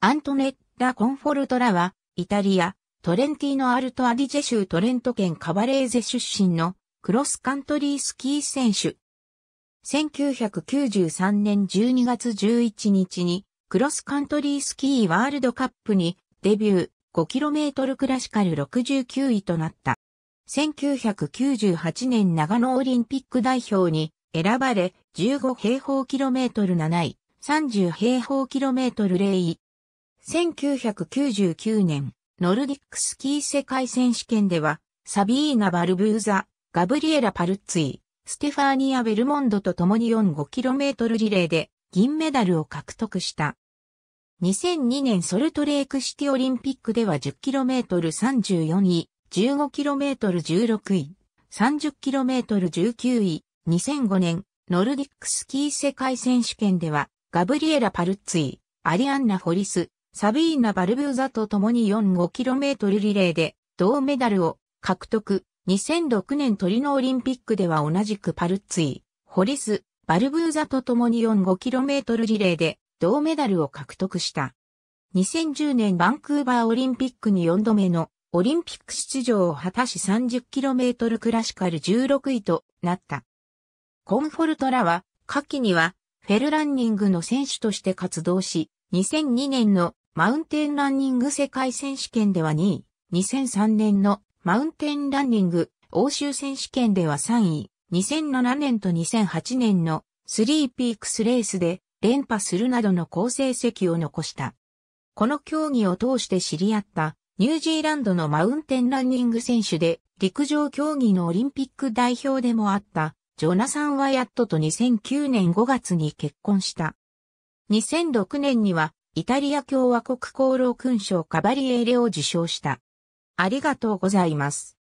アントネッラ・コンフォルトラは、イタリア、トレンティーノ・アルト・アディジェ州トレント県カバレーゼ出身のクロスカントリースキー選手。1993年12月11日にクロスカントリースキーワールドカップにデビュー 5km クラシカル69位となった。1998年長野オリンピック代表に選ばれ15平方キロメートル7位、30平方キロメートル0位、1999年、ノルディックスキー世界選手権では、サビーナ・バルブーザ、ガブリエラ・パルッツィ、ステファーニア・ベルモンドと共に 45km リレーで銀メダルを獲得した。2002年ソルトレークシティオリンピックでは 10km34 位、15km16 位、30km19 位、2005年ノルディックスキー世界選手権ではガブリエラ・パルッツィ、アリアンナ・ホリス、サビーナ・バルブーザと共に 4-5km リレーで銅メダルを獲得。2006年トリノオリンピックでは同じくパルッツィ、ホリス、バルブーザと共に 4-5km リレーで銅メダルを獲得した。2010年バンクーバーオリンピックに4度目のオリンピック出場を果たし 30km クラシカル16位となった。コンフォルトラは、夏季にはフェルランニングの選手として活動し、2002年のマウンテンランニング世界選手権では2位、2003年のマウンテンランニング欧州選手権では3位、2007年と2008年のスリーピークスレースで連覇するなどの好成績を残した。この競技を通して知り合ったニュージーランドのマウンテンランニング選手で陸上競技のオリンピック代表でもあったジョナサン・ワイアットと2009年5月に結婚した。2006年には、イタリア共和国功労勲章カバリエーレを受賞した。ありがとうございます。